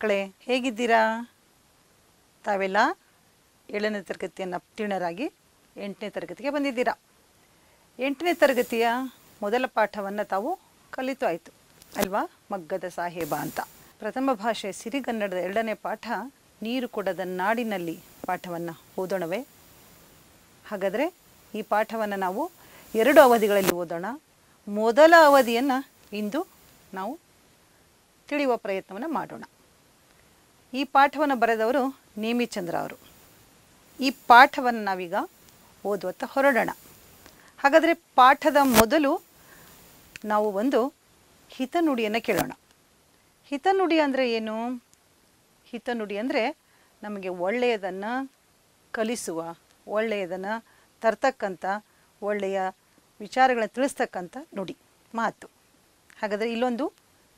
ಮಕ್ಕಳೇ ಹೇಗಿದ್ದೀರಾ ತಾವೆಲ್ಲ ಏಳನೇ ತರಗತಿಯನ್ನು ಉತ್ತೀರ್ಣರಾಗಿ ಎಂಟನೇ ತರಗತಿಗೆ ಬಂದಿದ್ದೀರಾ ಎಂಟನೇ ತರಗತಿಯ ಮೊದಲ ಪಾಠವನ್ನು ತಾವು ಕಲಿತು ಆಯಿತು ಅಲ್ವಾ ಮಗ್ಗದ ಸಾಹೇಬ ಅಂತ ಪ್ರಥಮ ಭಾಷೆ ಸಿರಿಗನ್ನಡದ ಎರಡನೇ ಪಾಠ ನೀರು ಕೊಡದ ನಾಡಿನಲ್ಲಿ ಪಾಠವನ್ನು ಓದೋಣವೇ ಹಾಗಾದರೆ ಈ ಪಾಠವನ್ನು ನಾವು ಎರಡು ಅವಧಿಗಳಲ್ಲಿ ಓದೋಣ ಮೊದಲ ಅವಧಿಯನ್ನು ಇಂದು ನಾವು ತಿಳಿಯುವ ಪ್ರಯತ್ನವನ್ನು ಮಾಡೋಣ ಈ ಪಾಠವನ್ನು ಬರೆದವರು ನೇಮಿಚಂದ್ರ ಅವರು ಈ ಪಾಠವನ್ನು ನಾವೀಗ ಓದುವತ್ತ ಹೊರಡೋಣ ಹಾಗಾದರೆ ಪಾಠದ ಮೊದಲು ನಾವು ಒಂದು ಹಿತನುಡಿಯನ್ನು ಕೇಳೋಣ ಹಿತನುಡಿ ಅಂದರೆ ಏನು ಹಿತನುಡಿ ಅಂದರೆ ನಮಗೆ ಒಳ್ಳೆಯದನ್ನು ಕಲಿಸುವ ಒಳ್ಳೆಯದನ್ನು ತರ್ತಕ್ಕಂಥ ಒಳ್ಳೆಯ ವಿಚಾರಗಳನ್ನು ತಿಳಿಸ್ತಕ್ಕಂಥ ನುಡಿ ಮಾತು ಹಾಗಾದರೆ ಇಲ್ಲೊಂದು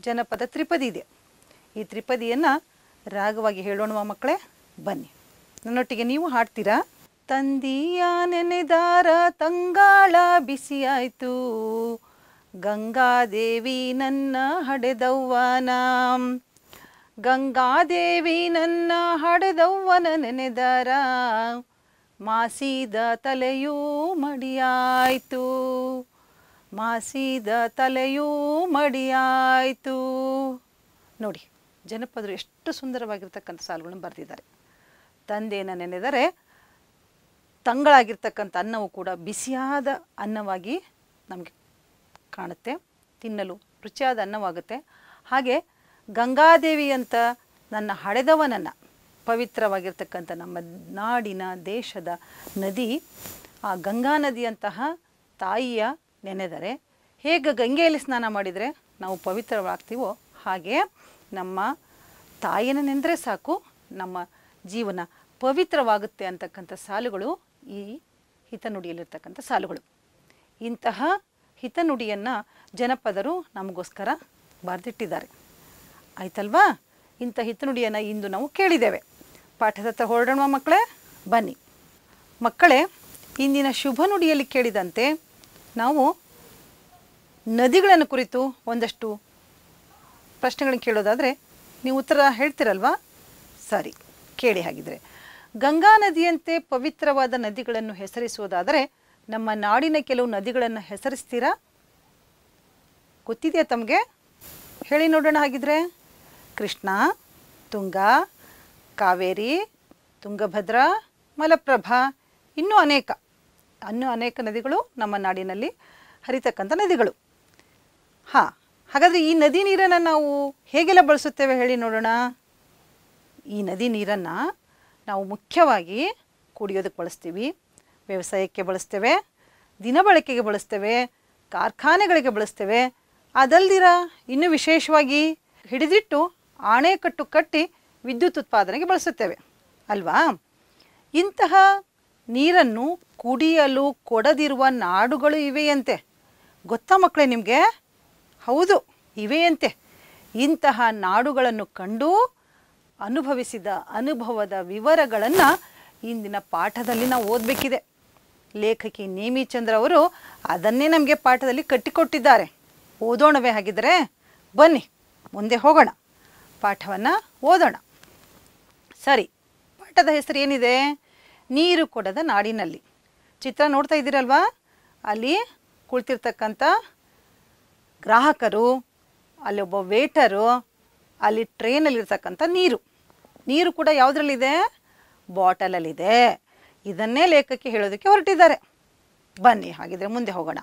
ಜನಪದ ತ್ರಿಪದಿ ಇದೆ ಈ ತ್ರಿಪದಿಯನ್ನು ರಾಗವಾಗಿ ಹೇಳೋಣ ಮಕ್ಕಳೇ ಬನ್ನಿ ನನ್ನೊಟ್ಟಿಗೆ ನೀವು ಹಾಡ್ತೀರಾ ತಂದಿಯ ನೆನೆದಾರ ತಂಗಾಳ ಬಿಸಿಯಾಯಿತು ಗಂಗಾದೇವಿ ನನ್ನ ಹಡೆದವ್ವನ ಗಂಗಾದೇವಿ ನನ್ನ ಹಡೆದವ್ವನ ನೆನೆದಾರ ಮಾಸಿದ ತಲೆಯೂ ಮಡಿಯಾಯಿತು ಮಾಸಿದ ತಲೆಯೂ ಮಡಿಯಾಯಿತು ನೋಡಿ ಜನಪದರು ಎಷ್ಟು ಸುಂದರವಾಗಿರ್ತಕ್ಕಂಥ ಸಾಲುಗಳನ್ನು ಬರೆದಿದ್ದಾರೆ ತಂದೆಯನ್ನು ನೆನೆದರೆ ತಂಗಳಾಗಿರ್ತಕ್ಕಂಥ ಅನ್ನವು ಕೂಡ ಬಿಸಿಯಾದ ಅನ್ನವಾಗಿ ನಮಗೆ ಕಾಣುತ್ತೆ ತಿನ್ನಲು ರುಚಿಯಾದ ಅನ್ನವಾಗುತ್ತೆ ಹಾಗೆ ಗಂಗಾದೇವಿ ಅಂತ ನನ್ನ ಹಡೆದವನನ್ನು ಪವಿತ್ರವಾಗಿರ್ತಕ್ಕಂಥ ನಮ್ಮ ನಾಡಿನ ದೇಶದ ನದಿ ಆ ಗಂಗಾ ನದಿಯಂತಹ ತಾಯಿಯ ನೆನೆದರೆ ಹೇಗೆ ಗಂಗೆಯಲ್ಲಿ ಸ್ನಾನ ಮಾಡಿದರೆ ನಾವು ಪವಿತ್ರವಾಗ್ತೀವೋ ಹಾಗೆ ನಮ್ಮ ತಾಯಿನ ನೆಂದರೆ ಸಾಕು ನಮ್ಮ ಜೀವನ ಪವಿತ್ರವಾಗುತ್ತೆ ಅಂತಕ್ಕಂಥ ಸಾಲುಗಳು ಈ ಹಿತನುಡಿಯಲ್ಲಿರ್ತಕ್ಕಂಥ ಸಾಲುಗಳು ಇಂತಹ ಹಿತನುಡಿಯನ್ನು ಜನಪದರು ನಮಗೋಸ್ಕರ ಬರೆದಿಟ್ಟಿದ್ದಾರೆ ಆಯ್ತಲ್ವಾ ಇಂಥ ಹಿತನುಡಿಯನ್ನು ಇಂದು ನಾವು ಕೇಳಿದ್ದೇವೆ ಪಾಠದತ್ತ ಹತ್ರ ಮಕ್ಕಳೇ ಬನ್ನಿ ಮಕ್ಕಳೇ ಇಂದಿನ ಶುಭ ನುಡಿಯಲ್ಲಿ ಕೇಳಿದಂತೆ ನಾವು ನದಿಗಳನ್ನು ಕುರಿತು ಒಂದಷ್ಟು ಪ್ರಶ್ನೆಗಳನ್ನ ಕೇಳೋದಾದರೆ ನೀವು ಉತ್ತರ ಹೇಳ್ತಿರಲ್ವಾ ಸರಿ ಕೇಳಿ ಹಾಗಿದ್ರೆ ಗಂಗಾ ನದಿಯಂತೆ ಪವಿತ್ರವಾದ ನದಿಗಳನ್ನು ಹೆಸರಿಸುವುದಾದರೆ ನಮ್ಮ ನಾಡಿನ ಕೆಲವು ನದಿಗಳನ್ನು ಹೆಸರಿಸ್ತೀರಾ ಗೊತ್ತಿದೆಯಾ ತಮಗೆ ಹೇಳಿ ನೋಡೋಣ ಹಾಗಿದ್ರೆ ಕೃಷ್ಣ ತುಂಗಾ ಕಾವೇರಿ ತುಂಗಭದ್ರ ಮಲಪ್ರಭಾ ಇನ್ನೂ ಅನೇಕ ಅನ್ನೂ ಅನೇಕ ನದಿಗಳು ನಮ್ಮ ನಾಡಿನಲ್ಲಿ ಹರಿತಕ್ಕಂಥ ನದಿಗಳು ಹಾಂ ಹಾಗಾದರೆ ಈ ನದಿ ನೀರನ್ನು ನಾವು ಹೇಗೆಲ್ಲ ಬಳಸುತ್ತೇವೆ ಹೇಳಿ ನೋಡೋಣ ಈ ನದಿ ನೀರನ್ನು ನಾವು ಮುಖ್ಯವಾಗಿ ಕುಡಿಯೋದಕ್ಕೆ ಬಳಸ್ತೀವಿ ವ್ಯವಸಾಯಕ್ಕೆ ಬಳಸ್ತೇವೆ ದಿನ ಬಳಕೆಗೆ ಬಳಸ್ತೇವೆ ಕಾರ್ಖಾನೆಗಳಿಗೆ ಬಳಸ್ತೇವೆ ಅದಲ್ದಿರ ಇನ್ನೂ ವಿಶೇಷವಾಗಿ ಹಿಡಿದಿಟ್ಟು ಆಣೆಕಟ್ಟು ಕಟ್ಟಿ ವಿದ್ಯುತ್ ಉತ್ಪಾದನೆಗೆ ಬಳಸುತ್ತೇವೆ ಅಲ್ವಾ ಇಂತಹ ನೀರನ್ನು ಕುಡಿಯಲು ಕೊಡದಿರುವ ನಾಡುಗಳು ಇವೆಯಂತೆ ಗೊತ್ತಾ ಮಕ್ಕಳೇ ನಿಮಗೆ ಹೌದು ಇವೆಯಂತೆ ಇಂತಹ ನಾಡುಗಳನ್ನು ಕಂಡು ಅನುಭವಿಸಿದ ಅನುಭವದ ವಿವರಗಳನ್ನು ಇಂದಿನ ಪಾಠದಲ್ಲಿ ನಾವು ಓದಬೇಕಿದೆ ಲೇಖಕಿ ನೇಮಿಚಂದ್ರ ಅವರು ಅದನ್ನೇ ನಮಗೆ ಪಾಠದಲ್ಲಿ ಕಟ್ಟಿಕೊಟ್ಟಿದ್ದಾರೆ ಓದೋಣವೇ ಹಾಗಿದ್ದರೆ ಬನ್ನಿ ಮುಂದೆ ಹೋಗೋಣ ಪಾಠವನ್ನು ಓದೋಣ ಸರಿ ಪಾಠದ ಹೆಸರು ಏನಿದೆ ನೀರು ಕೊಡದ ನಾಡಿನಲ್ಲಿ ಚಿತ್ರ ನೋಡ್ತಾ ಇದ್ದೀರಲ್ವಾ ಅಲ್ಲಿ ಕುಳಿತಿರ್ತಕ್ಕಂಥ ಗ್ರಾಹಕರು ಅಲ್ಲಿ ಒಬ್ಬ ವೇಟರು ಅಲ್ಲಿ ಟ್ರೈನಲ್ಲಿರ್ತಕ್ಕಂಥ ನೀರು ನೀರು ಕೂಡ ಯಾವುದ್ರಲ್ಲಿದೆ ಬಾಟಲಲ್ಲಿದೆ ಇದನ್ನೇ ಲೇಖಕ್ಕೆ ಹೇಳೋದಕ್ಕೆ ಹೊರಟಿದ್ದಾರೆ ಬನ್ನಿ ಹಾಗಿದ್ರೆ ಮುಂದೆ ಹೋಗೋಣ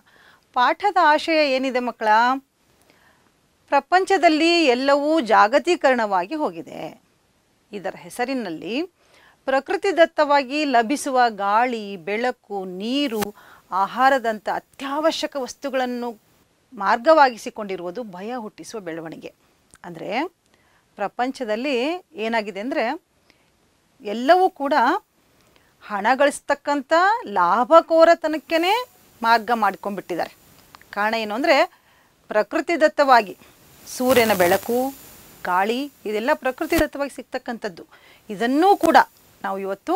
ಪಾಠದ ಆಶಯ ಏನಿದೆ ಮಕ್ಕಳ ಪ್ರಪಂಚದಲ್ಲಿ ಎಲ್ಲವೂ ಜಾಗತೀಕರಣವಾಗಿ ಹೋಗಿದೆ ಇದರ ಹೆಸರಿನಲ್ಲಿ ಪ್ರಕೃತಿದತ್ತವಾಗಿ ಲಭಿಸುವ ಗಾಳಿ ಬೆಳಕು ನೀರು ಆಹಾರದಂಥ ಅತ್ಯಾವಶ್ಯಕ ವಸ್ತುಗಳನ್ನು ಮಾರ್ಗವಾಗಿಸಿಕೊಂಡಿರುವುದು ಭಯ ಹುಟ್ಟಿಸುವ ಬೆಳವಣಿಗೆ ಅಂದರೆ ಪ್ರಪಂಚದಲ್ಲಿ ಏನಾಗಿದೆ ಅಂದರೆ ಎಲ್ಲವೂ ಕೂಡ ಹಣ ಗಳಿಸ್ತಕ್ಕಂಥ ಲಾಭಕೋರತನಕ್ಕೇ ಮಾರ್ಗ ಮಾಡ್ಕೊಂಡ್ಬಿಟ್ಟಿದ್ದಾರೆ ಕಾರಣ ಏನು ಅಂದರೆ ಪ್ರಕೃತಿದತ್ತವಾಗಿ ಸೂರ್ಯನ ಬೆಳಕು ಗಾಳಿ ಇದೆಲ್ಲ ಪ್ರಕೃತಿದತ್ತವಾಗಿ ಸಿಗ್ತಕ್ಕಂಥದ್ದು ಇದನ್ನೂ ಕೂಡ ನಾವು ಇವತ್ತು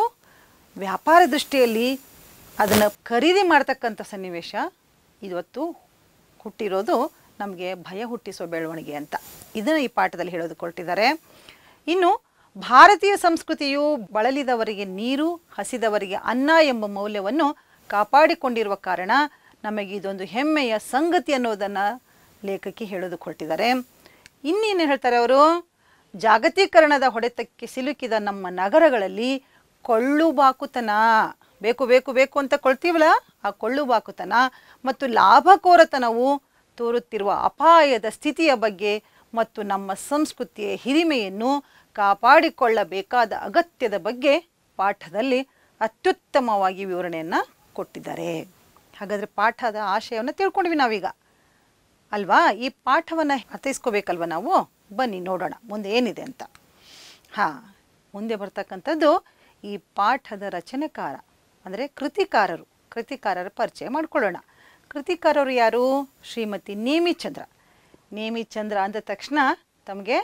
ವ್ಯಾಪಾರ ದೃಷ್ಟಿಯಲ್ಲಿ ಅದನ್ನು ಖರೀದಿ ಮಾಡ್ತಕ್ಕಂಥ ಸನ್ನಿವೇಶ ಇವತ್ತು ಹುಟ್ಟಿರೋದು ನಮಗೆ ಭಯ ಹುಟ್ಟಿಸೋ ಬೆಳವಣಿಗೆ ಅಂತ ಇದನ್ನು ಈ ಪಾಠದಲ್ಲಿ ಹೇಳೋದು ಕೊಟ್ಟಿದ್ದಾರೆ ಇನ್ನು ಭಾರತೀಯ ಸಂಸ್ಕೃತಿಯು ಬಳಲಿದವರಿಗೆ ನೀರು ಹಸಿದವರಿಗೆ ಅನ್ನ ಎಂಬ ಮೌಲ್ಯವನ್ನು ಕಾಪಾಡಿಕೊಂಡಿರುವ ಕಾರಣ ನಮಗೆ ಇದೊಂದು ಹೆಮ್ಮೆಯ ಸಂಗತಿ ಅನ್ನೋದನ್ನು ಲೇಖಕಿ ಹೇಳೋದು ಕೊಟ್ಟಿದ್ದಾರೆ ಇನ್ನೇನು ಹೇಳ್ತಾರೆ ಅವರು ಜಾಗತೀಕರಣದ ಹೊಡೆತಕ್ಕೆ ಸಿಲುಕಿದ ನಮ್ಮ ನಗರಗಳಲ್ಲಿ ಕೊಳ್ಳುಬಾಕುತನ ಬೇಕು ಬೇಕು ಬೇಕು ಅಂತ ಕೊಳ್ತೀವಲ್ಲ ಆ ಕೊಳ್ಳುವಾಕುತನ ಮತ್ತು ಲಾಭಕೋರತನವು ತೋರುತ್ತಿರುವ ಅಪಾಯದ ಸ್ಥಿತಿಯ ಬಗ್ಗೆ ಮತ್ತು ನಮ್ಮ ಸಂಸ್ಕೃತಿಯ ಹಿರಿಮೆಯನ್ನು ಕಾಪಾಡಿಕೊಳ್ಳಬೇಕಾದ ಅಗತ್ಯದ ಬಗ್ಗೆ ಪಾಠದಲ್ಲಿ ಅತ್ಯುತ್ತಮವಾಗಿ ವಿವರಣೆಯನ್ನು ಕೊಟ್ಟಿದ್ದಾರೆ ಹಾಗಾದರೆ ಪಾಠದ ಆಶಯವನ್ನು ತಿಳ್ಕೊಂಡ್ವಿ ನಾವೀಗ ಅಲ್ವಾ ಈ ಪಾಠವನ್ನು ಅರ್ಥೈಸ್ಕೋಬೇಕಲ್ವ ನಾವು ಬನ್ನಿ ನೋಡೋಣ ಮುಂದೆ ಏನಿದೆ ಅಂತ ಹಾಂ ಮುಂದೆ ಬರ್ತಕ್ಕಂಥದ್ದು ಈ ಪಾಠದ ರಚನೆಕಾರ ಅಂದರೆ ಕೃತಿಕಾರರು ಕೃತಿಕಾರರ ಪರಿಚಯ ಮಾಡಿಕೊಳ್ಳೋಣ ಕೃತಿಕಾರರು ಯಾರು ಶ್ರೀಮತಿ ನೇಮಿಚಂದ್ರ ನೇಮಿಚಂದ್ರ ಅಂದ ತಕ್ಷಣ ತಮಗೆ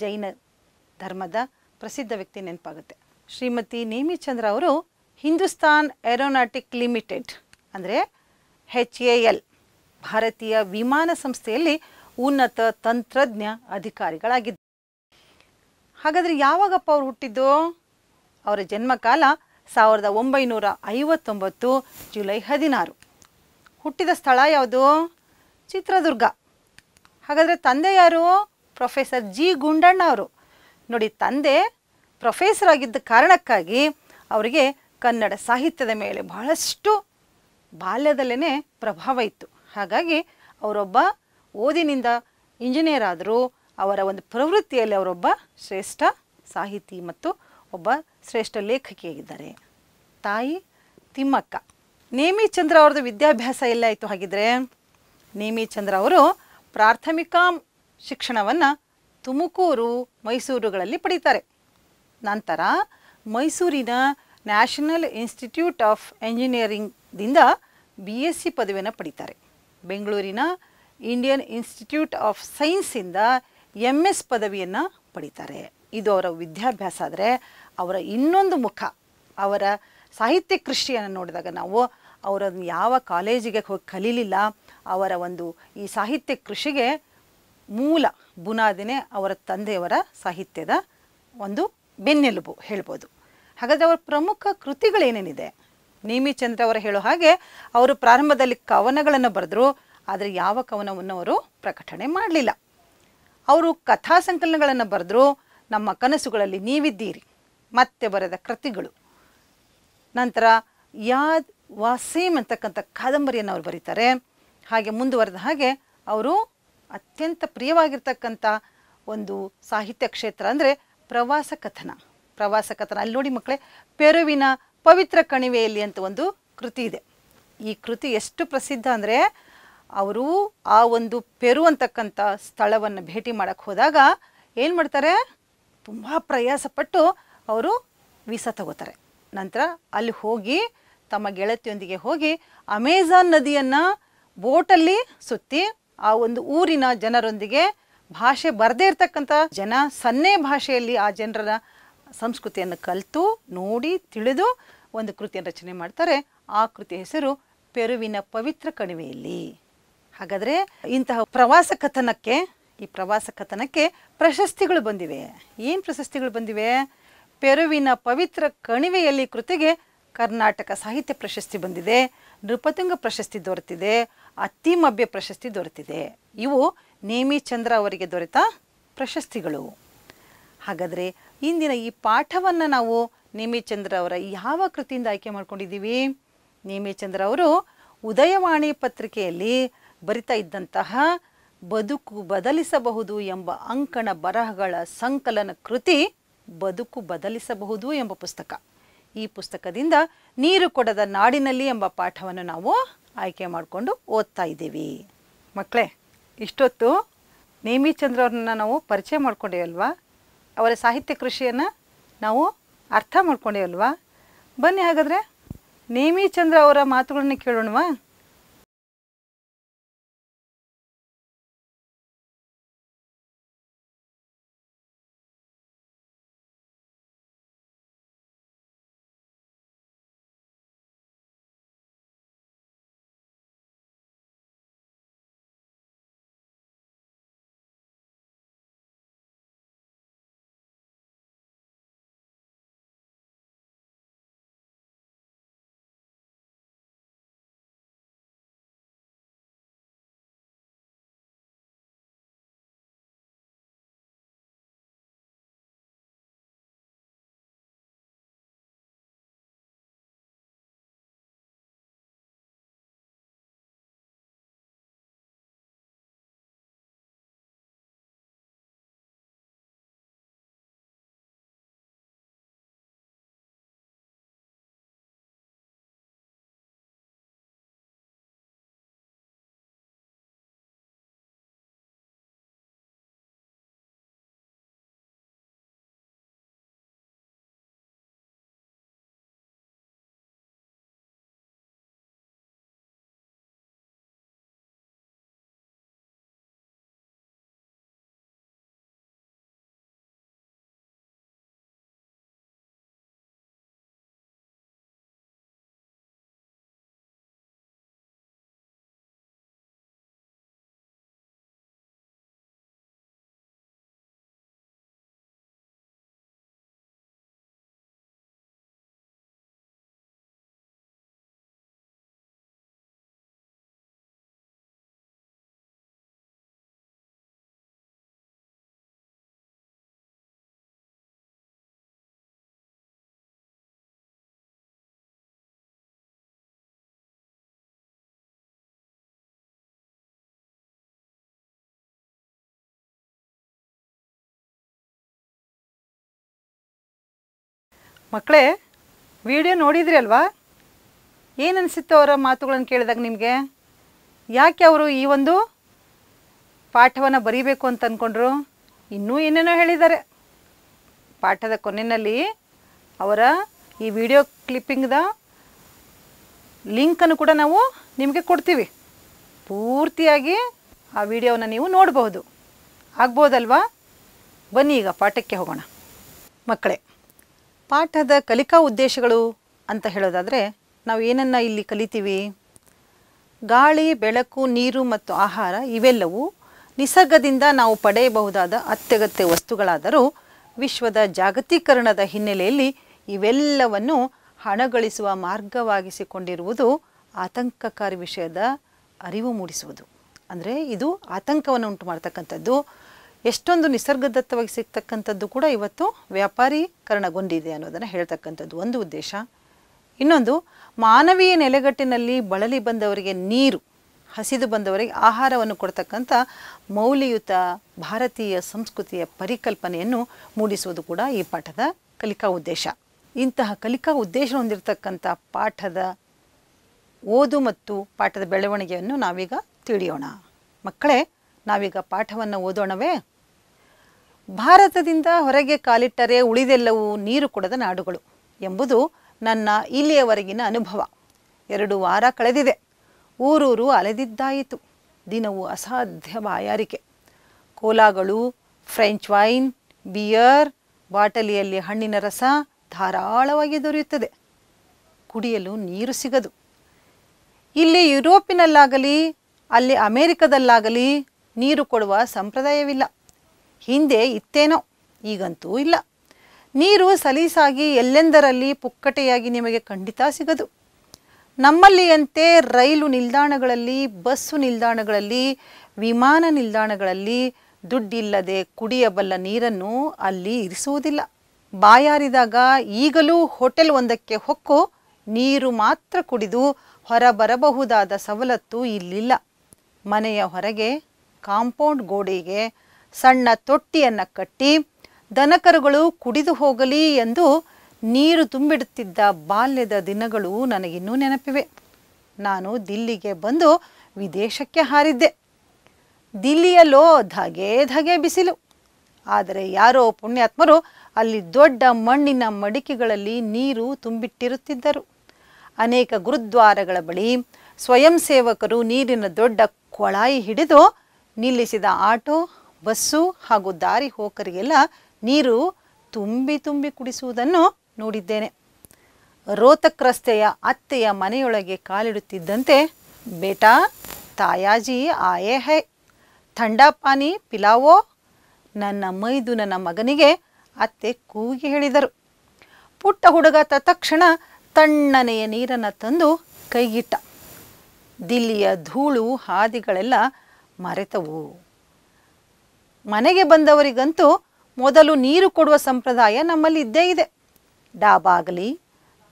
ಜೈನ ಧರ್ಮದ ಪ್ರಸಿದ್ಧ ವ್ಯಕ್ತಿ ನೆನಪಾಗುತ್ತೆ ಶ್ರೀಮತಿ ನೇಮಿಚಂದ್ರ ಅವರು ಹಿಂದೂಸ್ತಾನ್ ಏರೋನಾಟಿಕ್ ಲಿಮಿಟೆಡ್ ಅಂದರೆ ಹೆಚ್ ಎ ಎಲ್ ಭಾರತೀಯ ವಿಮಾನ ಸಂಸ್ಥೆಯಲ್ಲಿ ಉನ್ನತ ತಂತ್ರಜ್ಞ ಅಧಿಕಾರಿಗಳಾಗಿದ್ದರು ಹಾಗಾದರೆ ಯಾವಾಗಪ್ಪ ಅವ್ರು ಹುಟ್ಟಿದ್ದು ಅವರ ಜನ್ಮಕಾಲ ಸಾವಿರದ ಒಂಬೈನೂರ ಐವತ್ತೊಂಬತ್ತು ಜುಲೈ ಹದಿನಾರು ಹುಟ್ಟಿದ ಸ್ಥಳ ಯಾವುದು ಚಿತ್ರದುರ್ಗ ಹಾಗಾದರೆ ತಂದೆ ಯಾರು ಪ್ರೊಫೆಸರ್ ಜಿ ಗುಂಡಣ್ಣ ಅವರು ನೋಡಿ ತಂದೆ ಪ್ರೊಫೆಸರ್ ಆಗಿದ್ದ ಕಾರಣಕ್ಕಾಗಿ ಅವರಿಗೆ ಕನ್ನಡ ಸಾಹಿತ್ಯದ ಮೇಲೆ ಬಹಳಷ್ಟು ಬಾಲ್ಯದಲ್ಲೇ ಪ್ರಭಾವ ಇತ್ತು ಹಾಗಾಗಿ ಅವರೊಬ್ಬ ಓದಿನಿಂದ ಇಂಜಿನಿಯರ್ ಆದರೂ ಅವರ ಒಂದು ಪ್ರವೃತ್ತಿಯಲ್ಲಿ ಅವರೊಬ್ಬ ಶ್ರೇಷ್ಠ ಸಾಹಿತಿ ಮತ್ತು ಒಬ್ಬ ಶ್ರೇಷ್ಠ ಲೇಖಕಿಯಾಗಿದ್ದಾರೆ ತಾಯಿ ತಿಮ್ಮಕ್ಕ ನೇಮಿ ಚಂದ್ರ ಅವ್ರದ್ದು ವಿದ್ಯಾಭ್ಯಾಸ ಎಲ್ಲಾಯಿತು ಹಾಗಿದ್ರೆ ನೇಮಿ ಚಂದ್ರ ಅವರು ಪ್ರಾಥಮಿಕ ಶಿಕ್ಷಣವನ್ನು ತುಮಕೂರು ಮೈಸೂರುಗಳಲ್ಲಿ ಪಡೀತಾರೆ ನಂತರ ಮೈಸೂರಿನ ನ್ಯಾಷನಲ್ ಇನ್ಸ್ಟಿಟ್ಯೂಟ್ ಆಫ್ ಎಂಜಿನಿಯರಿಂಗ್ದಿಂದ ಬಿ ಎಸ್ ಸಿ ಪದವಿಯನ್ನು ಪಡೀತಾರೆ ಬೆಂಗಳೂರಿನ ಇಂಡಿಯನ್ ಇನ್ಸ್ಟಿಟ್ಯೂಟ್ ಆಫ್ ಸೈನ್ಸಿಂದ ಎಮ್ ಎಸ್ ಪದವಿಯನ್ನು ಪಡೀತಾರೆ ಇದು ಅವರ ವಿದ್ಯಾಭ್ಯಾಸ ಆದರೆ ಅವರ ಇನ್ನೊಂದು ಮುಖ ಅವರ ಸಾಹಿತ್ಯ ಕೃಷಿಯನ್ನು ನೋಡಿದಾಗ ನಾವು ಅವರನ್ನು ಯಾವ ಕಾಲೇಜಿಗೆ ಹೋಗಿ ಕಲೀಲಿಲ್ಲ ಅವರ ಒಂದು ಈ ಸಾಹಿತ್ಯ ಕೃಷಿಗೆ ಮೂಲ ಬುನಾದಿನೇ ಅವರ ತಂದೆಯವರ ಸಾಹಿತ್ಯದ ಒಂದು ಬೆನ್ನೆಲುಬು ಹೇಳ್ಬೋದು ಹಾಗಾದರೆ ಅವರ ಪ್ರಮುಖ ಕೃತಿಗಳೇನೇನಿದೆ ಚಂದ್ರ ಅವರು ಹೇಳೋ ಹಾಗೆ ಅವರು ಪ್ರಾರಂಭದಲ್ಲಿ ಕವನಗಳನ್ನು ಬರೆದರು ಆದರೆ ಯಾವ ಕವನವನ್ನು ಅವರು ಪ್ರಕಟಣೆ ಮಾಡಲಿಲ್ಲ ಅವರು ಕಥಾ ಸಂಕಲನಗಳನ್ನು ಬರೆದ್ರು ನಮ್ಮ ಕನಸುಗಳಲ್ಲಿ ನೀವಿದ್ದೀರಿ ಮತ್ತೆ ಬರೆದ ಕೃತಿಗಳು ನಂತರ ಯಾದ್ ವಾಸೀಮ್ ಅಂತಕ್ಕಂಥ ಕಾದಂಬರಿಯನ್ನು ಅವರು ಬರೀತಾರೆ ಹಾಗೆ ಮುಂದುವರೆದ ಹಾಗೆ ಅವರು ಅತ್ಯಂತ ಪ್ರಿಯವಾಗಿರ್ತಕ್ಕಂಥ ಒಂದು ಸಾಹಿತ್ಯ ಕ್ಷೇತ್ರ ಅಂದರೆ ಪ್ರವಾಸ ಕಥನ ಪ್ರವಾಸ ಕಥನ ಅಲ್ಲಿ ನೋಡಿ ಮಕ್ಕಳೇ ಪೆರುವಿನ ಪವಿತ್ರ ಕಣಿವೆಯಲ್ಲಿ ಅಂತ ಒಂದು ಕೃತಿ ಇದೆ ಈ ಕೃತಿ ಎಷ್ಟು ಪ್ರಸಿದ್ಧ ಅಂದರೆ ಅವರು ಆ ಒಂದು ಪೆರು ಅಂತಕ್ಕಂಥ ಸ್ಥಳವನ್ನು ಭೇಟಿ ಮಾಡೋಕ್ಕೆ ಹೋದಾಗ ಏನು ಮಾಡ್ತಾರೆ ತುಂಬ ಪ್ರಯಾಸಪಟ್ಟು ಅವರು ವೀಸಾ ತಗೋತಾರೆ ನಂತರ ಅಲ್ಲಿ ಹೋಗಿ ತಮ್ಮ ಗೆಳತಿಯೊಂದಿಗೆ ಹೋಗಿ ಅಮೆಝಾನ್ ನದಿಯನ್ನು ಬೋಟಲ್ಲಿ ಸುತ್ತಿ ಆ ಒಂದು ಊರಿನ ಜನರೊಂದಿಗೆ ಭಾಷೆ ಬರದೇ ಇರತಕ್ಕಂಥ ಜನ ಸನ್ನೆ ಭಾಷೆಯಲ್ಲಿ ಆ ಜನರ ಸಂಸ್ಕೃತಿಯನ್ನು ಕಲಿತು ನೋಡಿ ತಿಳಿದು ಒಂದು ಕೃತಿಯನ್ನು ರಚನೆ ಮಾಡ್ತಾರೆ ಆ ಕೃತಿಯ ಹೆಸರು ಪೆರುವಿನ ಪವಿತ್ರ ಕಣಿವೆಯಲ್ಲಿ ಹಾಗಾದರೆ ಇಂತಹ ಪ್ರವಾಸ ಕಥನಕ್ಕೆ ಈ ಪ್ರವಾಸ ಕಥನಕ್ಕೆ ಪ್ರಶಸ್ತಿಗಳು ಬಂದಿವೆ ಏನು ಪ್ರಶಸ್ತಿಗಳು ಬಂದಿವೆ ಪೆರುವಿನ ಪವಿತ್ರ ಕಣಿವೆಯಲ್ಲಿ ಕೃತಿಗೆ ಕರ್ನಾಟಕ ಸಾಹಿತ್ಯ ಪ್ರಶಸ್ತಿ ಬಂದಿದೆ ನೃಪತುಂಗ ಪ್ರಶಸ್ತಿ ದೊರೆತಿದೆ ಅತಿಮಭ್ಯ ಪ್ರಶಸ್ತಿ ದೊರೆತಿದೆ ಇವು ನೇಮಿಚಂದ್ರ ಅವರಿಗೆ ದೊರೆತ ಪ್ರಶಸ್ತಿಗಳು ಹಾಗಾದರೆ ಇಂದಿನ ಈ ಪಾಠವನ್ನು ನಾವು ನೇಮಿಚಂದ್ರ ಅವರ ಯಾವ ಕೃತಿಯಿಂದ ಆಯ್ಕೆ ಮಾಡ್ಕೊಂಡಿದ್ದೀವಿ ನೇಮಿಚಂದ್ರ ಅವರು ಉದಯವಾಣಿ ಪತ್ರಿಕೆಯಲ್ಲಿ ಬರಿತಾ ಇದ್ದಂತಹ ಬದುಕು ಬದಲಿಸಬಹುದು ಎಂಬ ಅಂಕಣ ಬರಹಗಳ ಸಂಕಲನ ಕೃತಿ ಬದುಕು ಬದಲಿಸಬಹುದು ಎಂಬ ಪುಸ್ತಕ ಈ ಪುಸ್ತಕದಿಂದ ನೀರು ಕೊಡದ ನಾಡಿನಲ್ಲಿ ಎಂಬ ಪಾಠವನ್ನು ನಾವು ಆಯ್ಕೆ ಮಾಡಿಕೊಂಡು ಓದ್ತಾ ಇದ್ದೀವಿ ಮಕ್ಕಳೇ ಇಷ್ಟೊತ್ತು ನೇಮಿಚಂದ್ರ ಅವರನ್ನು ನಾವು ಪರಿಚಯ ಅಲ್ವಾ ಅವರ ಸಾಹಿತ್ಯ ಕೃಷಿಯನ್ನು ನಾವು ಅರ್ಥ ಅಲ್ವಾ ಬನ್ನಿ ಹಾಗಾದರೆ ನೇಮಿಚಂದ್ರ ಅವರ ಮಾತುಗಳನ್ನ ಕೇಳೋಣವಾ ಮಕ್ಕಳೇ ವಿಡಿಯೋ ನೋಡಿದ್ರಿ ಅಲ್ವಾ ಏನು ಅವರ ಮಾತುಗಳನ್ನು ಕೇಳಿದಾಗ ನಿಮಗೆ ಯಾಕೆ ಅವರು ಈ ಒಂದು ಪಾಠವನ್ನು ಬರೀಬೇಕು ಅಂತ ಅಂದ್ಕೊಂಡ್ರು ಇನ್ನೂ ಏನೇನೋ ಹೇಳಿದ್ದಾರೆ ಪಾಠದ ಕೊನೆಯಲ್ಲಿ ಅವರ ಈ ವಿಡಿಯೋ ಕ್ಲಿಪ್ಪಿಂಗ್ದ ಲಿಂಕನ್ನು ಕೂಡ ನಾವು ನಿಮಗೆ ಕೊಡ್ತೀವಿ ಪೂರ್ತಿಯಾಗಿ ಆ ವಿಡಿಯೋವನ್ನು ನೀವು ನೋಡಬಹುದು ಆಗ್ಬೋದಲ್ವಾ ಬನ್ನಿ ಈಗ ಪಾಠಕ್ಕೆ ಹೋಗೋಣ ಮಕ್ಕಳೇ ಪಾಠದ ಕಲಿಕಾ ಉದ್ದೇಶಗಳು ಅಂತ ಹೇಳೋದಾದರೆ ನಾವು ಏನನ್ನು ಇಲ್ಲಿ ಕಲಿತೀವಿ ಗಾಳಿ ಬೆಳಕು ನೀರು ಮತ್ತು ಆಹಾರ ಇವೆಲ್ಲವೂ ನಿಸರ್ಗದಿಂದ ನಾವು ಪಡೆಯಬಹುದಾದ ಅತ್ಯಗತ್ಯ ವಸ್ತುಗಳಾದರೂ ವಿಶ್ವದ ಜಾಗತೀಕರಣದ ಹಿನ್ನೆಲೆಯಲ್ಲಿ ಇವೆಲ್ಲವನ್ನು ಹಣಗಳಿಸುವ ಮಾರ್ಗವಾಗಿಸಿಕೊಂಡಿರುವುದು ಆತಂಕಕಾರಿ ವಿಷಯದ ಅರಿವು ಮೂಡಿಸುವುದು ಅಂದರೆ ಇದು ಆತಂಕವನ್ನು ಉಂಟು ಮಾಡ್ತಕ್ಕಂಥದ್ದು ಎಷ್ಟೊಂದು ನಿಸರ್ಗದತ್ತವಾಗಿ ಸಿಗ್ತಕ್ಕಂಥದ್ದು ಕೂಡ ಇವತ್ತು ವ್ಯಾಪಾರೀಕರಣಗೊಂಡಿದೆ ಅನ್ನೋದನ್ನು ಹೇಳ್ತಕ್ಕಂಥದ್ದು ಒಂದು ಉದ್ದೇಶ ಇನ್ನೊಂದು ಮಾನವೀಯ ನೆಲೆಗಟ್ಟಿನಲ್ಲಿ ಬಳಲಿ ಬಂದವರಿಗೆ ನೀರು ಹಸಿದು ಬಂದವರಿಗೆ ಆಹಾರವನ್ನು ಕೊಡ್ತಕ್ಕಂಥ ಮೌಲ್ಯಯುತ ಭಾರತೀಯ ಸಂಸ್ಕೃತಿಯ ಪರಿಕಲ್ಪನೆಯನ್ನು ಮೂಡಿಸುವುದು ಕೂಡ ಈ ಪಾಠದ ಕಲಿಕಾ ಉದ್ದೇಶ ಇಂತಹ ಕಲಿಕಾ ಉದ್ದೇಶ ಹೊಂದಿರತಕ್ಕಂಥ ಪಾಠದ ಓದು ಮತ್ತು ಪಾಠದ ಬೆಳವಣಿಗೆಯನ್ನು ನಾವೀಗ ತಿಳಿಯೋಣ ಮಕ್ಕಳೇ ನಾವೀಗ ಪಾಠವನ್ನು ಓದೋಣವೇ ಭಾರತದಿಂದ ಹೊರಗೆ ಕಾಲಿಟ್ಟರೆ ಉಳಿದೆಲ್ಲವೂ ನೀರು ಕೊಡದ ನಾಡುಗಳು ಎಂಬುದು ನನ್ನ ಇಲ್ಲಿಯವರೆಗಿನ ಅನುಭವ ಎರಡು ವಾರ ಕಳೆದಿದೆ ಊರೂರು ಅಲೆದಿದ್ದಾಯಿತು ದಿನವೂ ಅಸಾಧ್ಯ ಬಾಯಾರಿಕೆ ಕೋಲಾಗಳು ಫ್ರೆಂಚ್ ವೈನ್ ಬಿಯರ್ ಬಾಟಲಿಯಲ್ಲಿ ಹಣ್ಣಿನ ರಸ ಧಾರಾಳವಾಗಿ ದೊರೆಯುತ್ತದೆ ಕುಡಿಯಲು ನೀರು ಸಿಗದು ಇಲ್ಲಿ ಯುರೋಪಿನಲ್ಲಾಗಲಿ ಅಲ್ಲಿ ಅಮೇರಿಕದಲ್ಲಾಗಲಿ ನೀರು ಕೊಡುವ ಸಂಪ್ರದಾಯವಿಲ್ಲ ಹಿಂದೆ ಇತ್ತೇನೋ ಈಗಂತೂ ಇಲ್ಲ ನೀರು ಸಲೀಸಾಗಿ ಎಲ್ಲೆಂದರಲ್ಲಿ ಪುಕ್ಕಟೆಯಾಗಿ ನಿಮಗೆ ಖಂಡಿತ ಸಿಗದು ನಮ್ಮಲ್ಲಿಯಂತೆ ರೈಲು ನಿಲ್ದಾಣಗಳಲ್ಲಿ ಬಸ್ಸು ನಿಲ್ದಾಣಗಳಲ್ಲಿ ವಿಮಾನ ನಿಲ್ದಾಣಗಳಲ್ಲಿ ದುಡ್ಡಿಲ್ಲದೆ ಕುಡಿಯಬಲ್ಲ ನೀರನ್ನು ಅಲ್ಲಿ ಇರಿಸುವುದಿಲ್ಲ ಬಾಯಾರಿದಾಗ ಈಗಲೂ ಹೋಟೆಲ್ ಒಂದಕ್ಕೆ ಹೊಕ್ಕು ನೀರು ಮಾತ್ರ ಕುಡಿದು ಹೊರಬರಬಹುದಾದ ಸವಲತ್ತು ಇಲ್ಲಿಲ್ಲ ಮನೆಯ ಹೊರಗೆ ಕಾಂಪೌಂಡ್ ಗೋಡೆಗೆ ಸಣ್ಣ ತೊಟ್ಟಿಯನ್ನು ಕಟ್ಟಿ ದನಕರುಗಳು ಕುಡಿದು ಹೋಗಲಿ ಎಂದು ನೀರು ತುಂಬಿಡುತ್ತಿದ್ದ ಬಾಲ್ಯದ ದಿನಗಳು ನನಗಿನ್ನೂ ನೆನಪಿವೆ ನಾನು ದಿಲ್ಲಿಗೆ ಬಂದು ವಿದೇಶಕ್ಕೆ ಹಾರಿದ್ದೆ ದಿಲ್ಲಿಯಲ್ಲೋ ಧಗೆ ಧಗೆ ಬಿಸಿಲು ಆದರೆ ಯಾರೋ ಪುಣ್ಯಾತ್ಮರು ಅಲ್ಲಿ ದೊಡ್ಡ ಮಣ್ಣಿನ ಮಡಿಕೆಗಳಲ್ಲಿ ನೀರು ತುಂಬಿಟ್ಟಿರುತ್ತಿದ್ದರು ಅನೇಕ ಗುರುದ್ವಾರಗಳ ಬಳಿ ಸ್ವಯಂ ಸೇವಕರು ನೀರಿನ ದೊಡ್ಡ ಕೊಳಾಯಿ ಹಿಡಿದು ನಿಲ್ಲಿಸಿದ ಆಟೋ ಬಸ್ಸು ಹಾಗೂ ದಾರಿ ಹೋಕರಿಗೆಲ್ಲ ನೀರು ತುಂಬಿ ತುಂಬಿ ಕುಡಿಸುವುದನ್ನು ನೋಡಿದ್ದೇನೆ ರೋತಕ್ ರಸ್ತೆಯ ಅತ್ತೆಯ ಮನೆಯೊಳಗೆ ಕಾಲಿಡುತ್ತಿದ್ದಂತೆ ಬೇಟಾ ತಾಯಾಜಿ ಆಯೇ ಹೈ ಥಂಡಾಪಾನಿ ಪಿಲಾವೋ ನನ್ನ ಮೈದು ನನ್ನ ಮಗನಿಗೆ ಅತ್ತೆ ಕೂಗಿ ಹೇಳಿದರು ಪುಟ್ಟ ಹುಡುಗ ತಕ್ಷಣ ತಣ್ಣನೆಯ ನೀರನ್ನು ತಂದು ಕೈಗಿಟ್ಟ ದಿಲ್ಲಿಯ ಧೂಳು ಹಾದಿಗಳೆಲ್ಲ ಮರೆತವು ಮನೆಗೆ ಬಂದವರಿಗಂತೂ ಮೊದಲು ನೀರು ಕೊಡುವ ಸಂಪ್ರದಾಯ ನಮ್ಮಲ್ಲಿ ಇದ್ದೇ ಇದೆ ಡಾಬಾಗಲಿ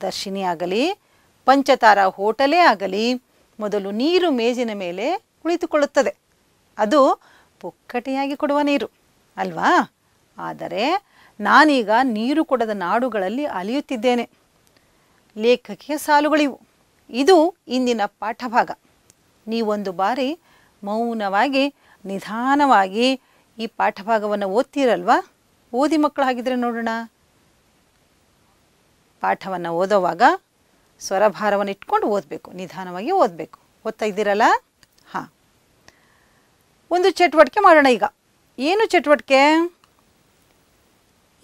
ದರ್ಶಿನಿ ಆಗಲಿ ಪಂಚತಾರ ಹೋಟಲೇ ಆಗಲಿ ಮೊದಲು ನೀರು ಮೇಜಿನ ಮೇಲೆ ಕುಳಿತುಕೊಳ್ಳುತ್ತದೆ ಅದು ಪುಕ್ಕಟೆಯಾಗಿ ಕೊಡುವ ನೀರು ಅಲ್ವಾ ಆದರೆ ನಾನೀಗ ನೀರು ಕೊಡದ ನಾಡುಗಳಲ್ಲಿ ಅಲಿಯುತ್ತಿದ್ದೇನೆ ಲೇಖಕಿಯ ಸಾಲುಗಳಿವು ಇದು ಇಂದಿನ ಪಾಠಭಾಗ ನೀವೊಂದು ಬಾರಿ ಮೌನವಾಗಿ ನಿಧಾನವಾಗಿ ಈ ಪಾಠಭಾಗವನ್ನು ಓದ್ತೀರಲ್ವ ಓದಿ ಮಕ್ಕಳು ಹಾಗಿದ್ರೆ ನೋಡೋಣ ಪಾಠವನ್ನು ಓದೋವಾಗ ಸ್ವರಭಾರವನ್ನು ಇಟ್ಕೊಂಡು ಓದಬೇಕು ನಿಧಾನವಾಗಿ ಓದಬೇಕು ಓದ್ತಾ ಇದ್ದೀರಲ್ಲ ಹಾಂ ಒಂದು ಚಟುವಟಿಕೆ ಮಾಡೋಣ ಈಗ ಏನು ಚಟುವಟಿಕೆ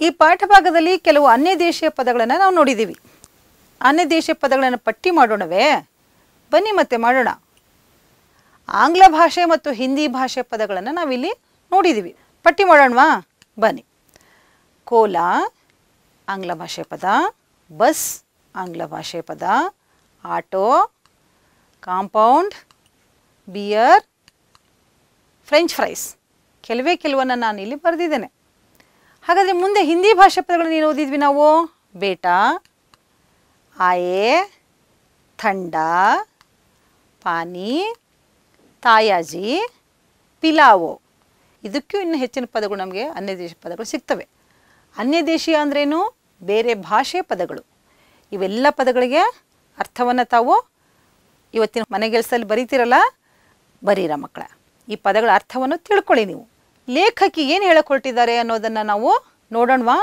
ಈ ಪಾಠಭಾಗದಲ್ಲಿ ಕೆಲವು ಅನ್ಯ ದೇಶೀಯ ಪದಗಳನ್ನು ನಾವು ನೋಡಿದ್ದೀವಿ ಅನ್ಯ ದೇಶೀಯ ಪದಗಳನ್ನು ಪಟ್ಟಿ ಮಾಡೋಣವೇ ಬನ್ನಿ ಮತ್ತೆ ಮಾಡೋಣ ಆಂಗ್ಲ ಭಾಷೆ ಮತ್ತು ಹಿಂದಿ ಭಾಷೆ ಪದಗಳನ್ನು ನಾವಿಲ್ಲಿ ನೋಡಿದ್ದೀವಿ ಪಟ್ಟಿ ಮಾಡೋಣವಾ ಬನ್ನಿ ಕೋಲಾ ಆಂಗ್ಲ ಭಾಷೆ ಪದ ಬಸ್ ಆಂಗ್ಲ ಭಾಷೆ ಪದ auto compound beer french fries ಕೆಲವೇ ಕೆಲವನ್ನ ನಾನು ಇಲ್ಲಿ ಬರೆದಿದ್ದೇನೆ ಹಾಗಾದರೆ ಮುಂದೆ ಹಿಂದಿ ಭಾಷೆ ಪದಗಳನ್ನು ಏನು ಓದಿದ್ವಿ ನಾವು ಬೇಟ ಆಯೆ ಥಂಡ ಪಾನಿ ತಾಯಾಜಿ ಪಿಲಾವು ಇದಕ್ಕೂ ಇನ್ನೂ ಹೆಚ್ಚಿನ ಪದಗಳು ನಮಗೆ ಅನ್ಯ ದೇಶ ಪದಗಳು ಸಿಗ್ತವೆ ಅನ್ಯ ದೇಶೀಯ ಅಂದ್ರೇನು ಬೇರೆ ಭಾಷೆಯ ಪದಗಳು ಇವೆಲ್ಲ ಪದಗಳಿಗೆ ಅರ್ಥವನ್ನು ತಾವು ಇವತ್ತಿನ ಮನೆಗೆಲಸದಲ್ಲಿ ಬರೀತಿರಲ್ಲ ಬರೀರ ಮಕ್ಕಳ ಈ ಪದಗಳ ಅರ್ಥವನ್ನು ತಿಳ್ಕೊಳ್ಳಿ ನೀವು ಲೇಖಕಿ ಏನು ಹೇಳಿಕೊಳ್ತಿದ್ದಾರೆ ಹೊರಟಿದ್ದಾರೆ ಅನ್ನೋದನ್ನು ನಾವು ನೋಡೋಣವಾ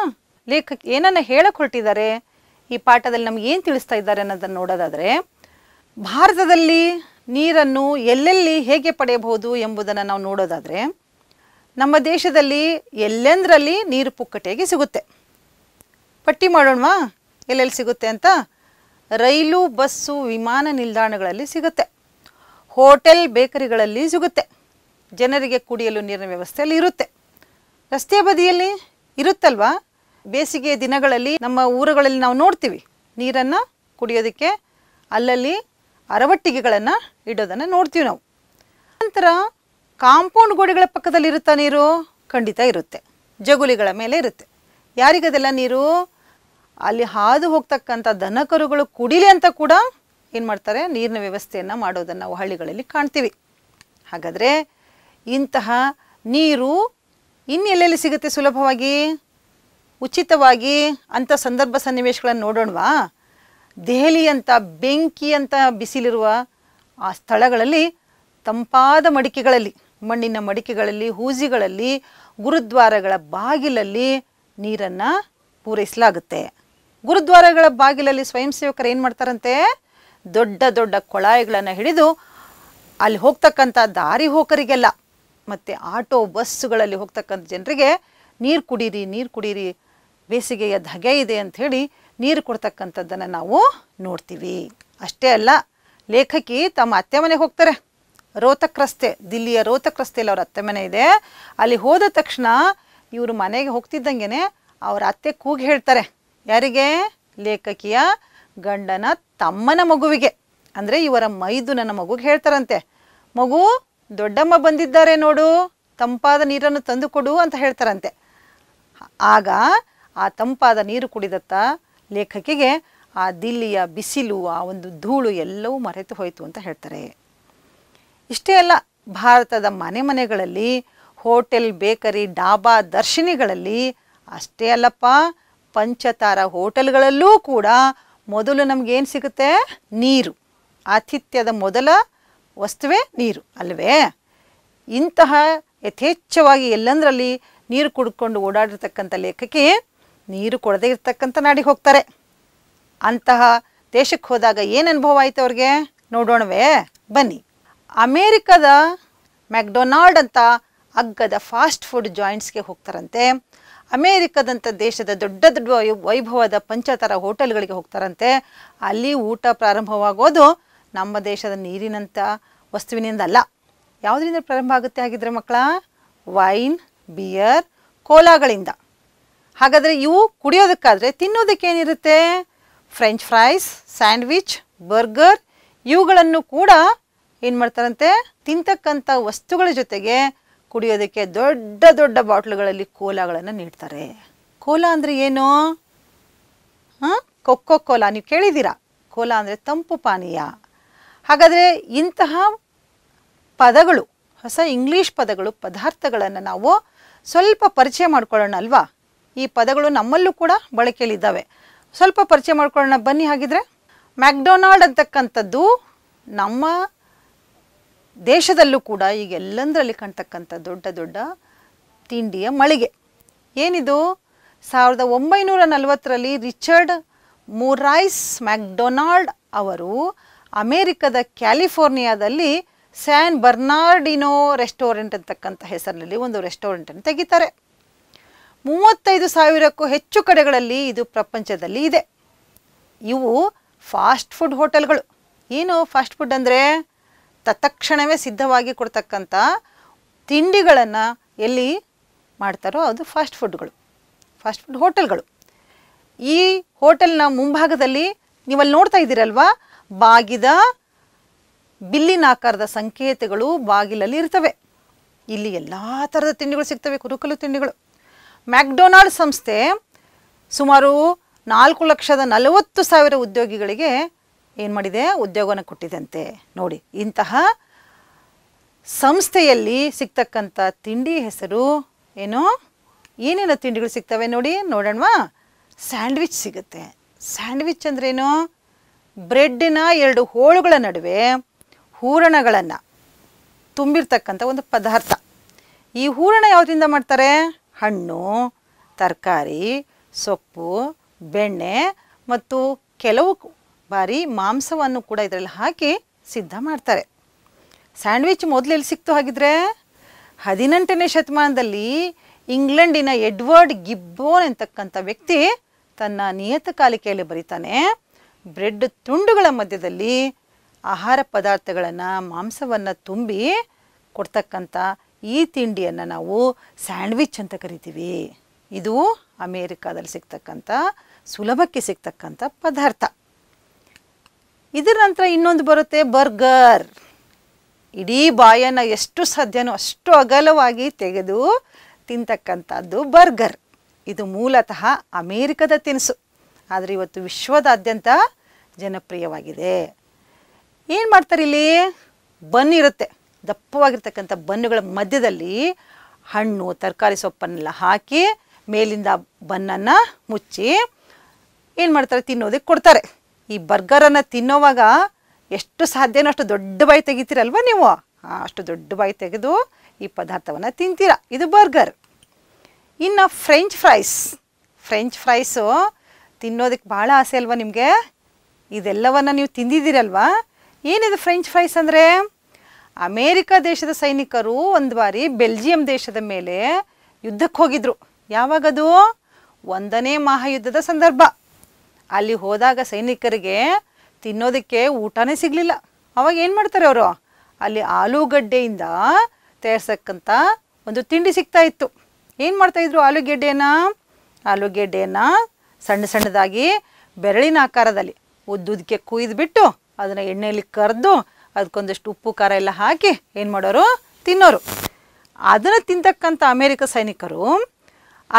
ಲೇಖಕಿ ಏನನ್ನು ಹೇಳಕ್ಕೆ ಹೊರಟಿದ್ದಾರೆ ಈ ಪಾಠದಲ್ಲಿ ನಮ್ಗೆ ಏನು ತಿಳಿಸ್ತಾ ಇದ್ದಾರೆ ಅನ್ನೋದನ್ನು ನೋಡೋದಾದರೆ ಭಾರತದಲ್ಲಿ ನೀರನ್ನು ಎಲ್ಲೆಲ್ಲಿ ಹೇಗೆ ಪಡೆಯಬಹುದು ಎಂಬುದನ್ನು ನಾವು ನೋಡೋದಾದರೆ ನಮ್ಮ ದೇಶದಲ್ಲಿ ಎಲ್ಲೆಂದರಲ್ಲಿ ನೀರು ಪುಕ್ಕಟೆಗೆ ಸಿಗುತ್ತೆ ಪಟ್ಟಿ ಮಾಡೋಣವಾ ಎಲ್ಲೆಲ್ಲಿ ಸಿಗುತ್ತೆ ಅಂತ ರೈಲು ಬಸ್ಸು ವಿಮಾನ ನಿಲ್ದಾಣಗಳಲ್ಲಿ ಸಿಗುತ್ತೆ ಹೋಟೆಲ್ ಬೇಕರಿಗಳಲ್ಲಿ ಸಿಗುತ್ತೆ ಜನರಿಗೆ ಕುಡಿಯಲು ನೀರಿನ ವ್ಯವಸ್ಥೆಯಲ್ಲಿ ಇರುತ್ತೆ ರಸ್ತೆ ಬದಿಯಲ್ಲಿ ಇರುತ್ತಲ್ವಾ ಬೇಸಿಗೆ ದಿನಗಳಲ್ಲಿ ನಮ್ಮ ಊರುಗಳಲ್ಲಿ ನಾವು ನೋಡ್ತೀವಿ ನೀರನ್ನು ಕುಡಿಯೋದಕ್ಕೆ ಅಲ್ಲಲ್ಲಿ ಅರವಟ್ಟಿಗೆಗಳನ್ನು ಇಡೋದನ್ನು ನೋಡ್ತೀವಿ ನಾವು ನಂತರ ಕಾಂಪೌಂಡ್ ಗೋಡೆಗಳ ಪಕ್ಕದಲ್ಲಿ ಇರುತ್ತಾ ನೀರು ಖಂಡಿತ ಇರುತ್ತೆ ಜಗುಲಿಗಳ ಮೇಲೆ ಇರುತ್ತೆ ಯಾರಿಗದೆಲ್ಲ ನೀರು ಅಲ್ಲಿ ಹಾದು ಹೋಗ್ತಕ್ಕಂಥ ದನಕರುಗಳು ಕುಡಿಲಿ ಅಂತ ಕೂಡ ಏನು ಮಾಡ್ತಾರೆ ನೀರಿನ ವ್ಯವಸ್ಥೆಯನ್ನು ಮಾಡೋದನ್ನು ನಾವು ಹಳ್ಳಿಗಳಲ್ಲಿ ಕಾಣ್ತೀವಿ ಹಾಗಾದರೆ ಇಂತಹ ನೀರು ಇನ್ನೆಲ್ಲೆಲ್ಲಿ ಸಿಗುತ್ತೆ ಸುಲಭವಾಗಿ ಉಚಿತವಾಗಿ ಅಂಥ ಸಂದರ್ಭ ಸನ್ನಿವೇಶಗಳನ್ನು ನೋಡೋಣವಾ ದೆಹಲಿಯಂಥ ಬೆಂಕಿಯಂಥ ಬಿಸಿಲಿರುವ ಆ ಸ್ಥಳಗಳಲ್ಲಿ ತಂಪಾದ ಮಡಿಕೆಗಳಲ್ಲಿ ಮಣ್ಣಿನ ಮಡಿಕೆಗಳಲ್ಲಿ ಹೂಜಿಗಳಲ್ಲಿ ಗುರುದ್ವಾರಗಳ ಬಾಗಿಲಲ್ಲಿ ನೀರನ್ನು ಪೂರೈಸಲಾಗುತ್ತೆ ಗುರುದ್ವಾರಗಳ ಬಾಗಿಲಲ್ಲಿ ಸ್ವಯಂ ಸೇವಕರು ಏನು ಮಾಡ್ತಾರಂತೆ ದೊಡ್ಡ ದೊಡ್ಡ ಕೊಳಾಯಿಗಳನ್ನು ಹಿಡಿದು ಅಲ್ಲಿ ಹೋಗ್ತಕ್ಕಂಥ ದಾರಿ ಹೋಕರಿಗೆಲ್ಲ ಮತ್ತು ಆಟೋ ಬಸ್ಸುಗಳಲ್ಲಿ ಹೋಗ್ತಕ್ಕಂಥ ಜನರಿಗೆ ನೀರು ಕುಡೀರಿ ನೀರು ಕುಡೀರಿ ಬೇಸಿಗೆಯ ಧಗೆ ಇದೆ ಅಂಥೇಳಿ ನೀರು ಕೊಡ್ತಕ್ಕಂಥದ್ದನ್ನು ನಾವು ನೋಡ್ತೀವಿ ಅಷ್ಟೇ ಅಲ್ಲ ಲೇಖಕಿ ತಮ್ಮ ಅತ್ತೆ ಮನೆಗೆ ಹೋಗ್ತಾರೆ ರೋತಕ್ ರಸ್ತೆ ದಿಲ್ಲಿಯ ರೋತಕ್ ರಸ್ತೆಯಲ್ಲಿ ಅವ್ರ ಅತ್ತೆ ಮನೆ ಇದೆ ಅಲ್ಲಿ ಹೋದ ತಕ್ಷಣ ಇವರು ಮನೆಗೆ ಹೋಗ್ತಿದ್ದಂಗೆ ಅವರ ಅತ್ತೆ ಕೂಗಿ ಹೇಳ್ತಾರೆ ಯಾರಿಗೆ ಲೇಖಕಿಯ ಗಂಡನ ತಮ್ಮನ ಮಗುವಿಗೆ ಅಂದರೆ ಇವರ ಮೈದು ನನ್ನ ಮಗುಗೆ ಹೇಳ್ತಾರಂತೆ ಮಗು ದೊಡ್ಡಮ್ಮ ಬಂದಿದ್ದಾರೆ ನೋಡು ತಂಪಾದ ನೀರನ್ನು ತಂದುಕೊಡು ಅಂತ ಹೇಳ್ತಾರಂತೆ ಆಗ ಆ ತಂಪಾದ ನೀರು ಕುಡಿದತ್ತ ಲೇಖಕಿಗೆ ಆ ದಿಲ್ಲಿಯ ಬಿಸಿಲು ಆ ಒಂದು ಧೂಳು ಎಲ್ಲವೂ ಮರೆತು ಹೋಯಿತು ಅಂತ ಹೇಳ್ತಾರೆ ಇಷ್ಟೇ ಅಲ್ಲ ಭಾರತದ ಮನೆ ಮನೆಗಳಲ್ಲಿ ಹೋಟೆಲ್ ಬೇಕರಿ ಡಾಬಾ ದರ್ಶಿನಿಗಳಲ್ಲಿ ಅಷ್ಟೇ ಅಲ್ಲಪ್ಪ ಪಂಚತಾರ ಹೋಟೆಲ್ಗಳಲ್ಲೂ ಕೂಡ ಮೊದಲು ನಮಗೇನು ಸಿಗುತ್ತೆ ನೀರು ಆತಿಥ್ಯದ ಮೊದಲ ವಸ್ತುವೇ ನೀರು ಅಲ್ವೇ ಇಂತಹ ಯಥೇಚ್ಛವಾಗಿ ಎಲ್ಲಂದರಲ್ಲಿ ನೀರು ಕುಡ್ಕೊಂಡು ಓಡಾಡಿರ್ತಕ್ಕಂಥ ಲೇಖಕಿ ನೀರು ಕೊಡದೇ ಇರ್ತಕ್ಕಂಥ ನಾಡಿಗೆ ಹೋಗ್ತಾರೆ ಅಂತಹ ದೇಶಕ್ಕೆ ಹೋದಾಗ ಏನು ಅನುಭವ ಆಯಿತು ಅವ್ರಿಗೆ ನೋಡೋಣವೇ ಬನ್ನಿ ಅಮೇರಿಕದ ಮ್ಯಾಕ್ಡೊನಾಲ್ಡ್ ಅಂತ ಅಗ್ಗದ ಫಾಸ್ಟ್ ಫುಡ್ ಜಾಯಿಂಟ್ಸ್ಗೆ ಹೋಗ್ತಾರಂತೆ ಅಮೇರಿಕದಂಥ ದೇಶದ ದೊಡ್ಡ ದೊಡ್ಡ ವೈಭವದ ಪಂಚತರ ಹೋಟೆಲ್ಗಳಿಗೆ ಹೋಗ್ತಾರಂತೆ ಅಲ್ಲಿ ಊಟ ಪ್ರಾರಂಭವಾಗೋದು ನಮ್ಮ ದೇಶದ ನೀರಿನಂಥ ವಸ್ತುವಿನಿಂದ ಅಲ್ಲ ಯಾವುದರಿಂದ ಪ್ರಾರಂಭ ಆಗುತ್ತೆ ಆಗಿದ್ರೆ ಮಕ್ಕಳ ವೈನ್ ಬಿಯರ್ ಕೋಲಾಗಳಿಂದ ಹಾಗಾದರೆ ಇವು ಕುಡಿಯೋದಕ್ಕಾದರೆ ತಿನ್ನೋದಕ್ಕೇನಿರುತ್ತೆ ಫ್ರೆಂಚ್ ಫ್ರೈಸ್ ಸ್ಯಾಂಡ್ವಿಚ್ ಬರ್ಗರ್ ಇವುಗಳನ್ನು ಕೂಡ ಏನು ಮಾಡ್ತಾರಂತೆ ತಿಂತಕ್ಕಂಥ ವಸ್ತುಗಳ ಜೊತೆಗೆ ಕುಡಿಯೋದಕ್ಕೆ ದೊಡ್ಡ ದೊಡ್ಡ ಬಾಟ್ಲುಗಳಲ್ಲಿ ಕೋಲಾಗಳನ್ನು ನೀಡ್ತಾರೆ ಕೋಲಾ ಅಂದರೆ ಏನು ಹಾಂ ಕೊಕ್ಕೋ ಕೋಲಾ ನೀವು ಕೇಳಿದ್ದೀರಾ ಕೋಲಾ ಅಂದರೆ ತಂಪು ಪಾನೀಯ ಹಾಗಾದರೆ ಇಂತಹ ಪದಗಳು ಹೊಸ ಇಂಗ್ಲೀಷ್ ಪದಗಳು ಪದಾರ್ಥಗಳನ್ನು ನಾವು ಸ್ವಲ್ಪ ಪರಿಚಯ ಮಾಡ್ಕೊಳ್ಳೋಣ ಅಲ್ವಾ ಈ ಪದಗಳು ನಮ್ಮಲ್ಲೂ ಕೂಡ ಬಳಕೆಯಲ್ಲಿದ್ದಾವೆ ಸ್ವಲ್ಪ ಪರಿಚಯ ಮಾಡ್ಕೊಳ್ಳೋಣ ಬನ್ನಿ ಹಾಗಿದ್ರೆ ಮ್ಯಾಕ್ಡೊನಾಲ್ಡ್ ಅಂತಕ್ಕಂಥದ್ದು ನಮ್ಮ ದೇಶದಲ್ಲೂ ಕೂಡ ಈಗ ಎಲ್ಲಂದರಲ್ಲಿ ಕಾಣ್ತಕ್ಕಂಥ ದೊಡ್ಡ ದೊಡ್ಡ ತಿಂಡಿಯ ಮಳಿಗೆ ಏನಿದು ಸಾವಿರದ ಒಂಬೈನೂರ ನಲವತ್ತರಲ್ಲಿ ರಿಚರ್ಡ್ ಮೂರೈಸ್ ಮ್ಯಾಕ್ಡೊನಾಲ್ಡ್ ಅವರು ಅಮೇರಿಕದ ಕ್ಯಾಲಿಫೋರ್ನಿಯಾದಲ್ಲಿ ಸ್ಯಾನ್ ಬರ್ನಾರ್ಡಿನೋ ರೆಸ್ಟೋರೆಂಟ್ ಅಂತಕ್ಕಂಥ ಹೆಸರಿನಲ್ಲಿ ಒಂದು ರೆಸ್ಟೋರೆಂಟನ್ನು ತೆಗಿತಾರೆ ಮೂವತ್ತೈದು ಸಾವಿರಕ್ಕೂ ಹೆಚ್ಚು ಕಡೆಗಳಲ್ಲಿ ಇದು ಪ್ರಪಂಚದಲ್ಲಿ ಇದೆ ಇವು ಫಾಸ್ಟ್ ಫುಡ್ ಹೋಟೆಲ್ಗಳು ಏನು ಫಾಸ್ಟ್ ಫುಡ್ ಅಂದರೆ ತತ್ಕ್ಷಣವೇ ಸಿದ್ಧವಾಗಿ ಕೊಡ್ತಕ್ಕಂಥ ತಿಂಡಿಗಳನ್ನು ಎಲ್ಲಿ ಮಾಡ್ತಾರೋ ಅದು ಫಾಸ್ಟ್ ಫುಡ್ಗಳು ಫಾಸ್ಟ್ ಫುಡ್ ಹೋಟೆಲ್ಗಳು ಈ ಹೋಟೆಲ್ನ ಮುಂಭಾಗದಲ್ಲಿ ನೀವಲ್ಲಿ ನೋಡ್ತಾ ಇದ್ದೀರಲ್ವಾ ಬಾಗಿದ ಬಿಲ್ಲಿನ ಆಕಾರದ ಸಂಕೇತಗಳು ಬಾಗಿಲಲ್ಲಿ ಇರ್ತವೆ ಇಲ್ಲಿ ಎಲ್ಲ ಥರದ ತಿಂಡಿಗಳು ಸಿಗ್ತವೆ ಕುರುಕಲು ತಿಂಡಿಗಳು ಮ್ಯಾಕ್ಡೊನಾಲ್ಡ್ ಸಂಸ್ಥೆ ಸುಮಾರು ನಾಲ್ಕು ಲಕ್ಷದ ನಲವತ್ತು ಸಾವಿರ ಉದ್ಯೋಗಿಗಳಿಗೆ ಏನು ಮಾಡಿದೆ ಉದ್ಯೋಗವನ್ನು ಕೊಟ್ಟಿದಂತೆ ನೋಡಿ ಇಂತಹ ಸಂಸ್ಥೆಯಲ್ಲಿ ಸಿಗ್ತಕ್ಕಂಥ ತಿಂಡಿ ಹೆಸರು ಏನು ಏನೇನು ತಿಂಡಿಗಳು ಸಿಗ್ತವೆ ನೋಡಿ ನೋಡೋಣವಾ ಸ್ಯಾಂಡ್ವಿಚ್ ಸಿಗುತ್ತೆ ಸ್ಯಾಂಡ್ವಿಚ್ ಅಂದ್ರೇನು ಬ್ರೆಡ್ಡಿನ ಎರಡು ಹೋಳುಗಳ ನಡುವೆ ಹೂರಣಗಳನ್ನು ತುಂಬಿರ್ತಕ್ಕಂಥ ಒಂದು ಪದಾರ್ಥ ಈ ಹೂರಣ ಯಾವುದರಿಂದ ಮಾಡ್ತಾರೆ ಹಣ್ಣು ತರಕಾರಿ ಸೊಪ್ಪು ಬೆಣ್ಣೆ ಮತ್ತು ಕೆಲವು ಬಾರಿ ಮಾಂಸವನ್ನು ಕೂಡ ಇದರಲ್ಲಿ ಹಾಕಿ ಸಿದ್ಧ ಮಾಡ್ತಾರೆ ಸ್ಯಾಂಡ್ವಿಚ್ ಮೊದಲು ಸಿಕ್ತು ಹಾಗಿದ್ರೆ ಹದಿನೆಂಟನೇ ಶತಮಾನದಲ್ಲಿ ಇಂಗ್ಲೆಂಡಿನ ಎಡ್ವರ್ಡ್ ಗಿಬ್ಬೋನ್ ಎಂತಕ್ಕಂಥ ವ್ಯಕ್ತಿ ತನ್ನ ನಿಯತಕಾಲಿಕೆಯಲ್ಲಿ ಬರೀತಾನೆ ಬ್ರೆಡ್ ತುಂಡುಗಳ ಮಧ್ಯದಲ್ಲಿ ಆಹಾರ ಪದಾರ್ಥಗಳನ್ನು ಮಾಂಸವನ್ನು ತುಂಬಿ ಕೊಡ್ತಕ್ಕಂಥ ಈ ತಿಂಡಿಯನ್ನು ನಾವು ಸ್ಯಾಂಡ್ವಿಚ್ ಅಂತ ಕರಿತೀವಿ ಇದು ಅಮೇರಿಕಾದಲ್ಲಿ ಸಿಗ್ತಕ್ಕಂಥ ಸುಲಭಕ್ಕೆ ಸಿಗ್ತಕ್ಕಂಥ ಪದಾರ್ಥ ಇದರ ನಂತರ ಇನ್ನೊಂದು ಬರುತ್ತೆ ಬರ್ಗರ್ ಇಡೀ ಬಾಯನ್ನು ಎಷ್ಟು ಸಾಧ್ಯನೋ ಅಷ್ಟು ಅಗಲವಾಗಿ ತೆಗೆದು ತಿಂತಕ್ಕಂಥದ್ದು ಬರ್ಗರ್ ಇದು ಮೂಲತಃ ಅಮೇರಿಕದ ತಿನಿಸು ಆದರೆ ಇವತ್ತು ವಿಶ್ವದಾದ್ಯಂತ ಜನಪ್ರಿಯವಾಗಿದೆ ಏನು ಮಾಡ್ತಾರೆ ಇಲ್ಲಿ ಬನ್ ಇರುತ್ತೆ ದಪ್ಪವಾಗಿರ್ತಕ್ಕಂಥ ಬನ್ನುಗಳ ಮಧ್ಯದಲ್ಲಿ ಹಣ್ಣು ತರಕಾರಿ ಸೊಪ್ಪನ್ನೆಲ್ಲ ಹಾಕಿ ಮೇಲಿಂದ ಬನ್ನನ್ನು ಮುಚ್ಚಿ ಏನು ಮಾಡ್ತಾರೆ ತಿನ್ನೋದಕ್ಕೆ ಕೊಡ್ತಾರೆ ಈ ಬರ್ಗರನ್ನು ತಿನ್ನೋವಾಗ ಎಷ್ಟು ಸಾಧ್ಯನೋ ಅಷ್ಟು ದೊಡ್ಡ ಬಾಯಿ ತೆಗಿತೀರಲ್ವ ನೀವು ಅಷ್ಟು ದೊಡ್ಡ ಬಾಯಿ ತೆಗೆದು ಈ ಪದಾರ್ಥವನ್ನು ತಿಂತೀರ ಇದು ಬರ್ಗರ್ ಇನ್ನು ಫ್ರೆಂಚ್ ಫ್ರೈಸ್ ಫ್ರೆಂಚ್ ಫ್ರೈಸು ತಿನ್ನೋದಕ್ಕೆ ಭಾಳ ಆಸೆ ಅಲ್ವಾ ನಿಮಗೆ ಇದೆಲ್ಲವನ್ನು ನೀವು ತಿಂದಿದ್ದೀರಲ್ವಾ ಏನಿದು ಫ್ರೆಂಚ್ ಫ್ರೈಸ್ ಅಂದರೆ ಅಮೇರಿಕ ದೇಶದ ಸೈನಿಕರು ಒಂದು ಬಾರಿ ಬೆಲ್ಜಿಯಂ ದೇಶದ ಮೇಲೆ ಯುದ್ಧಕ್ಕೆ ಹೋಗಿದ್ರು ಯಾವಾಗದು ಒಂದನೇ ಮಹಾಯುದ್ಧದ ಸಂದರ್ಭ ಅಲ್ಲಿ ಹೋದಾಗ ಸೈನಿಕರಿಗೆ ತಿನ್ನೋದಕ್ಕೆ ಊಟನೇ ಸಿಗಲಿಲ್ಲ ಅವಾಗ ಏನು ಮಾಡ್ತಾರೆ ಅವರು ಅಲ್ಲಿ ಆಲೂಗಡ್ಡೆಯಿಂದ ತಯಾರಿಸಕ್ಕಂಥ ಒಂದು ತಿಂಡಿ ಸಿಗ್ತಾ ಇತ್ತು ಏನು ಮಾಡ್ತಾಯಿದ್ರು ಆಲೂಗೆಡ್ಡೆನ ಆಲೂಗೆಡ್ಡೆಯನ್ನು ಸಣ್ಣ ಸಣ್ಣದಾಗಿ ಬೆರಳಿನ ಆಕಾರದಲ್ಲಿ ಉದ್ದುದಕ್ಕೆ ಬಿಟ್ಟು ಅದನ್ನು ಎಣ್ಣೆಯಲ್ಲಿ ಕರೆದು ಅದಕ್ಕೊಂದಷ್ಟು ಉಪ್ಪು ಖಾರ ಎಲ್ಲ ಹಾಕಿ ಏನು ಮಾಡೋರು ತಿನ್ನೋರು ಅದನ್ನು ತಿಂತಕ್ಕಂಥ ಅಮೇರಿಕ ಸೈನಿಕರು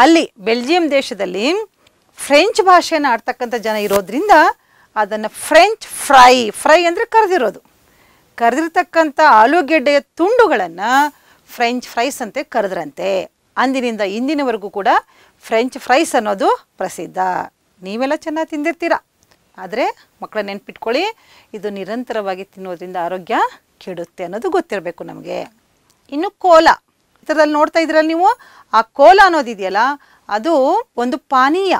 ಅಲ್ಲಿ ಬೆಲ್ಜಿಯಂ ದೇಶದಲ್ಲಿ ಫ್ರೆಂಚ್ ಭಾಷೆಯನ್ನು ಆಡ್ತಕ್ಕಂಥ ಜನ ಇರೋದ್ರಿಂದ ಅದನ್ನು ಫ್ರೆಂಚ್ ಫ್ರೈ ಫ್ರೈ ಅಂದರೆ ಕರೆದಿರೋದು ಕರೆದಿರ್ತಕ್ಕಂಥ ಆಲೂಗೆಡ್ಡೆಯ ತುಂಡುಗಳನ್ನು ಫ್ರೆಂಚ್ ಫ್ರೈಸ್ ಅಂತೆ ಕರೆದ್ರಂತೆ ಅಂದಿನಿಂದ ಇಂದಿನವರೆಗೂ ಕೂಡ ಫ್ರೆಂಚ್ ಫ್ರೈಸ್ ಅನ್ನೋದು ಪ್ರಸಿದ್ಧ ನೀವೆಲ್ಲ ಚೆನ್ನಾಗಿ ತಿಂದಿರ್ತೀರಾ ಆದರೆ ಮಕ್ಕಳ ನೆನ್ಪಿಟ್ಕೊಳ್ಳಿ ಇದು ನಿರಂತರವಾಗಿ ತಿನ್ನೋದ್ರಿಂದ ಆರೋಗ್ಯ ಕೆಡುತ್ತೆ ಅನ್ನೋದು ಗೊತ್ತಿರಬೇಕು ನಮಗೆ ಇನ್ನು ಕೋಲ ಈ ಥರದಲ್ಲಿ ನೋಡ್ತಾ ಇದ್ರಲ್ಲಿ ನೀವು ಆ ಕೋಲ ಅನ್ನೋದಿದೆಯಲ್ಲ ಅದು ಒಂದು ಪಾನೀಯ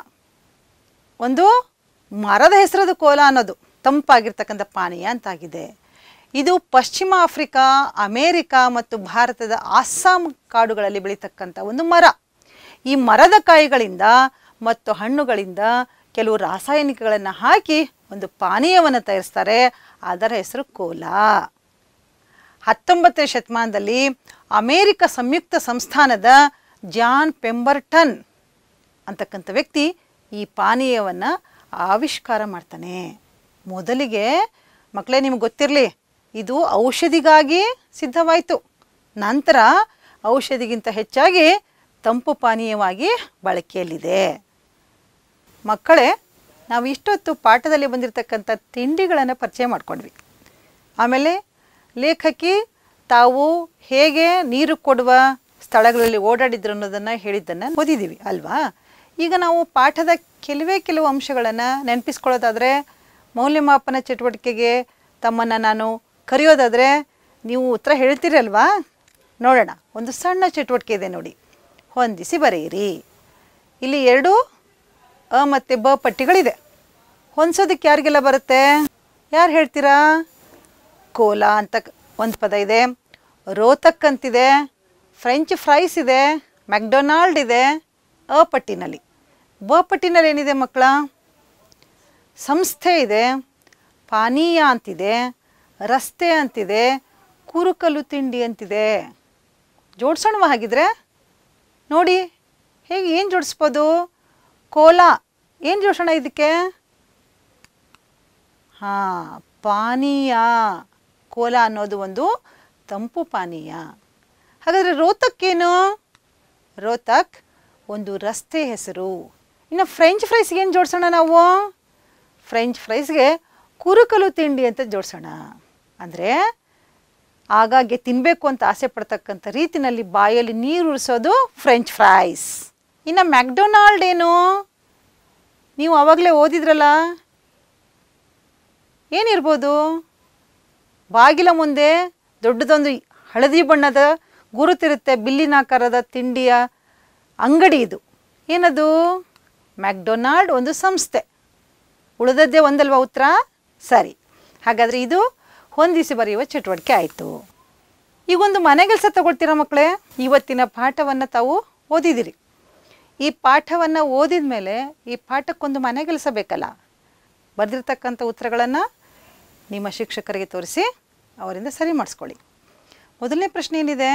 ಒಂದು ಮರದ ಹೆಸರದು ಕೋಲ ಅನ್ನೋದು ತಂಪಾಗಿರ್ತಕ್ಕಂಥ ಪಾನೀಯ ಅಂತಾಗಿದೆ ಇದು ಪಶ್ಚಿಮ ಆಫ್ರಿಕಾ ಅಮೇರಿಕಾ ಮತ್ತು ಭಾರತದ ಅಸ್ಸಾಂ ಕಾಡುಗಳಲ್ಲಿ ಬೆಳೀತಕ್ಕಂಥ ಒಂದು ಮರ ಈ ಮರದ ಕಾಯಿಗಳಿಂದ ಮತ್ತು ಹಣ್ಣುಗಳಿಂದ ಕೆಲವು ರಾಸಾಯನಿಕಗಳನ್ನು ಹಾಕಿ ಒಂದು ಪಾನೀಯವನ್ನು ತಯಾರಿಸ್ತಾರೆ ಅದರ ಹೆಸರು ಕೋಲಾ ಹತ್ತೊಂಬತ್ತನೇ ಶತಮಾನದಲ್ಲಿ ಅಮೇರಿಕ ಸಂಯುಕ್ತ ಸಂಸ್ಥಾನದ ಜಾನ್ ಪೆಂಬರ್ಟನ್ ಅಂತಕ್ಕಂಥ ವ್ಯಕ್ತಿ ಈ ಪಾನೀಯವನ್ನು ಆವಿಷ್ಕಾರ ಮಾಡ್ತಾನೆ ಮೊದಲಿಗೆ ಮಕ್ಕಳೇ ನಿಮ್ಗೆ ಗೊತ್ತಿರಲಿ ಇದು ಔಷಧಿಗಾಗಿ ಸಿದ್ಧವಾಯಿತು ನಂತರ ಔಷಧಿಗಿಂತ ಹೆಚ್ಚಾಗಿ ತಂಪು ಪಾನೀಯವಾಗಿ ಬಳಕೆಯಲ್ಲಿದೆ ಮಕ್ಕಳೇ ನಾವು ಇಷ್ಟೊತ್ತು ಪಾಠದಲ್ಲಿ ಬಂದಿರತಕ್ಕಂಥ ತಿಂಡಿಗಳನ್ನು ಪರಿಚಯ ಮಾಡಿಕೊಂಡ್ವಿ ಆಮೇಲೆ ಲೇಖಕಿ ತಾವು ಹೇಗೆ ನೀರು ಕೊಡುವ ಸ್ಥಳಗಳಲ್ಲಿ ಓಡಾಡಿದ್ರು ಅನ್ನೋದನ್ನು ಹೇಳಿದ್ದನ್ನು ಓದಿದ್ದೀವಿ ಅಲ್ವಾ ಈಗ ನಾವು ಪಾಠದ ಕೆಲವೇ ಕೆಲವು ಅಂಶಗಳನ್ನು ನೆನಪಿಸ್ಕೊಳ್ಳೋದಾದರೆ ಮೌಲ್ಯಮಾಪನ ಚಟುವಟಿಕೆಗೆ ತಮ್ಮನ್ನು ನಾನು ಕರೆಯೋದಾದರೆ ನೀವು ಉತ್ತರ ಹೇಳ್ತೀರಲ್ವಾ ನೋಡೋಣ ಒಂದು ಸಣ್ಣ ಚಟುವಟಿಕೆ ಇದೆ ನೋಡಿ ಹೊಂದಿಸಿ ಬರೆಯಿರಿ ಇಲ್ಲಿ ಎರಡು ಅ ಮತ್ತು ಬ ಪಟ್ಟಿಗಳಿದೆ ಹೊಂದ್ಸೋದಕ್ಕೆ ಯಾರಿಗೆಲ್ಲ ಬರುತ್ತೆ ಯಾರು ಹೇಳ್ತೀರಾ ಕೋಲ ಅಂತ ಒಂದು ಪದ ಇದೆ ರೋತಕ್ ಅಂತಿದೆ ಫ್ರೆಂಚ್ ಫ್ರೈಸ್ ಇದೆ ಮ್ಯಾಕ್ಡೊನಾಲ್ಡ್ ಇದೆ ಅ ಪಟ್ಟಿನಲ್ಲಿ ಬ ಪಟ್ಟಿನಲ್ಲಿ ಏನಿದೆ ಮಕ್ಕಳ ಸಂಸ್ಥೆ ಇದೆ ಪಾನೀಯ ಅಂತಿದೆ ರಸ್ತೆ ಅಂತಿದೆ ಕುರುಕಲು ತಿಂಡಿ ಅಂತಿದೆ ಜೋಡಿಸೋಣವ ಹಾಗಿದ್ರೆ ನೋಡಿ ಹೇಗೆ ಏನು ಜೋಡಿಸ್ಬೋದು ಕೋಲ ಏನು ಜೋಷಣ ಇದಕ್ಕೆ ಹಾಂ ಪಾನೀಯ ಕೋಲ ಅನ್ನೋದು ಒಂದು ತಂಪು ಪಾನೀಯ ಹಾಗಾದರೆ ರೋತಕ್ಕೇನು ರೋತಕ್ ಒಂದು ರಸ್ತೆ ಹೆಸರು ಇನ್ನು ಫ್ರೆಂಚ್ ಫ್ರೈಸ್ಗೆ ಏನು ಜೋಡಿಸೋಣ ನಾವು ಫ್ರೆಂಚ್ ಫ್ರೈಸ್ಗೆ ಕುರುಕಲು ತಿಂಡಿ ಅಂತ ಜೋಡಿಸೋಣ ಅಂದರೆ ಆಗಾಗ್ಗೆ ತಿನ್ನಬೇಕು ಅಂತ ಆಸೆ ಪಡ್ತಕ್ಕಂಥ ರೀತಿಯಲ್ಲಿ ಬಾಯಲ್ಲಿ ನೀರು ಉರಿಸೋದು ಫ್ರೆಂಚ್ ಫ್ರೈಸ್ ಇನ್ನು ಮ್ಯಾಕ್ಡೊನಾಲ್ಡ್ ಏನು ನೀವು ಆವಾಗಲೇ ಓದಿದ್ರಲ್ಲ ಏನಿರ್ಬೋದು ಬಾಗಿಲ ಮುಂದೆ ದೊಡ್ಡದೊಂದು ಹಳದಿ ಬಣ್ಣದ ಗುರುತಿರುತ್ತೆ ಬಿಲ್ಲಿನಾಕಾರದ ತಿಂಡಿಯ ಅಂಗಡಿ ಇದು ಏನದು ಮ್ಯಾಕ್ಡೊನಾಲ್ಡ್ ಒಂದು ಸಂಸ್ಥೆ ಉಳಿದದ್ದೇ ಒಂದಲ್ವ ಉತ್ತರ ಸರಿ ಹಾಗಾದರೆ ಇದು ಹೊಂದಿಸಿ ಬರೆಯುವ ಚಟುವಟಿಕೆ ಆಯಿತು ಈಗೊಂದು ಮನೆಗೆಲ್ಸ ಕೆಲಸ ತಗೊಳ್ತೀರಾ ಮಕ್ಕಳೇ ಇವತ್ತಿನ ಪಾಠವನ್ನು ತಾವು ಓದಿದಿರಿ ಈ ಪಾಠವನ್ನು ಓದಿದ ಮೇಲೆ ಈ ಪಾಠಕ್ಕೊಂದು ಮನೆ ಗೆಲ್ಲಿಸಬೇಕಲ್ಲ ಬರೆದಿರ್ತಕ್ಕಂಥ ಉತ್ತರಗಳನ್ನು ನಿಮ್ಮ ಶಿಕ್ಷಕರಿಗೆ ತೋರಿಸಿ ಅವರಿಂದ ಸರಿ ಮಾಡಿಸ್ಕೊಳ್ಳಿ ಮೊದಲನೇ ಪ್ರಶ್ನೆ ಏನಿದೆ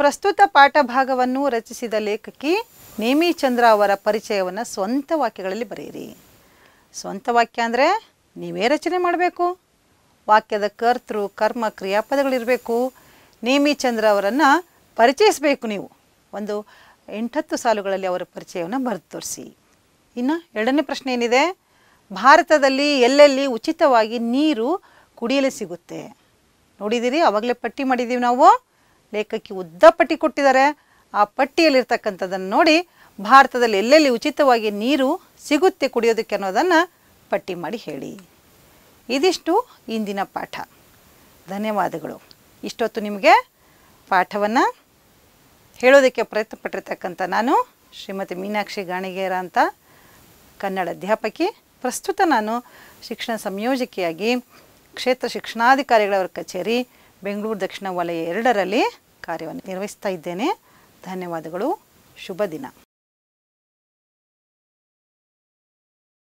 ಪ್ರಸ್ತುತ ಪಾಠ ಭಾಗವನ್ನು ರಚಿಸಿದ ಲೇಖಕಿ ನೇಮಿ ಚಂದ್ರ ಅವರ ಪರಿಚಯವನ್ನು ಸ್ವಂತ ವಾಕ್ಯಗಳಲ್ಲಿ ಬರೆಯಿರಿ ಸ್ವಂತ ವಾಕ್ಯ ಅಂದರೆ ನೀವೇ ರಚನೆ ಮಾಡಬೇಕು ವಾಕ್ಯದ ಕರ್ತೃ ಕರ್ಮ ಕ್ರಿಯಾಪದಗಳಿರಬೇಕು ನೇಮಿ ಚಂದ್ರ ಅವರನ್ನು ಪರಿಚಯಿಸಬೇಕು ನೀವು ಒಂದು ಎಂಟತ್ತು ಸಾಲುಗಳಲ್ಲಿ ಅವರ ಪರಿಚಯವನ್ನು ಬರೆದು ತೋರಿಸಿ ಇನ್ನು ಎರಡನೇ ಪ್ರಶ್ನೆ ಏನಿದೆ ಭಾರತದಲ್ಲಿ ಎಲ್ಲೆಲ್ಲಿ ಉಚಿತವಾಗಿ ನೀರು ಕುಡಿಯಲೇ ಸಿಗುತ್ತೆ ನೋಡಿದ್ದೀರಿ ಅವಾಗಲೇ ಪಟ್ಟಿ ಮಾಡಿದ್ದೀವಿ ನಾವು ಲೇಖಕಿ ಉದ್ದ ಪಟ್ಟಿ ಕೊಟ್ಟಿದ್ದಾರೆ ಆ ಪಟ್ಟಿಯಲ್ಲಿರ್ತಕ್ಕಂಥದ್ದನ್ನು ನೋಡಿ ಭಾರತದಲ್ಲಿ ಎಲ್ಲೆಲ್ಲಿ ಉಚಿತವಾಗಿ ನೀರು ಸಿಗುತ್ತೆ ಕುಡಿಯೋದಕ್ಕೆ ಅನ್ನೋದನ್ನು ಪಟ್ಟಿ ಮಾಡಿ ಹೇಳಿ ಇದಿಷ್ಟು ಇಂದಿನ ಪಾಠ ಧನ್ಯವಾದಗಳು ಇಷ್ಟೊತ್ತು ನಿಮಗೆ ಪಾಠವನ್ನು ಹೇಳೋದಕ್ಕೆ ಪ್ರಯತ್ನ ಪಟ್ಟಿರ್ತಕ್ಕಂಥ ನಾನು ಶ್ರೀಮತಿ ಮೀನಾಕ್ಷಿ ಗಾಣಿಗೇರ ಅಂತ ಕನ್ನಡ ಅಧ್ಯಾಪಕಿ ಪ್ರಸ್ತುತ ನಾನು ಶಿಕ್ಷಣ ಸಂಯೋಜಕಿಯಾಗಿ ಕ್ಷೇತ್ರ ಶಿಕ್ಷಣಾಧಿಕಾರಿಗಳವರ ಕಚೇರಿ ಬೆಂಗಳೂರು ದಕ್ಷಿಣ ವಲಯ ಎರಡರಲ್ಲಿ ಕಾರ್ಯವನ್ನು ನಿರ್ವಹಿಸ್ತಾ ಇದ್ದೇನೆ ಧನ್ಯವಾದಗಳು ಶುಭ ದಿನ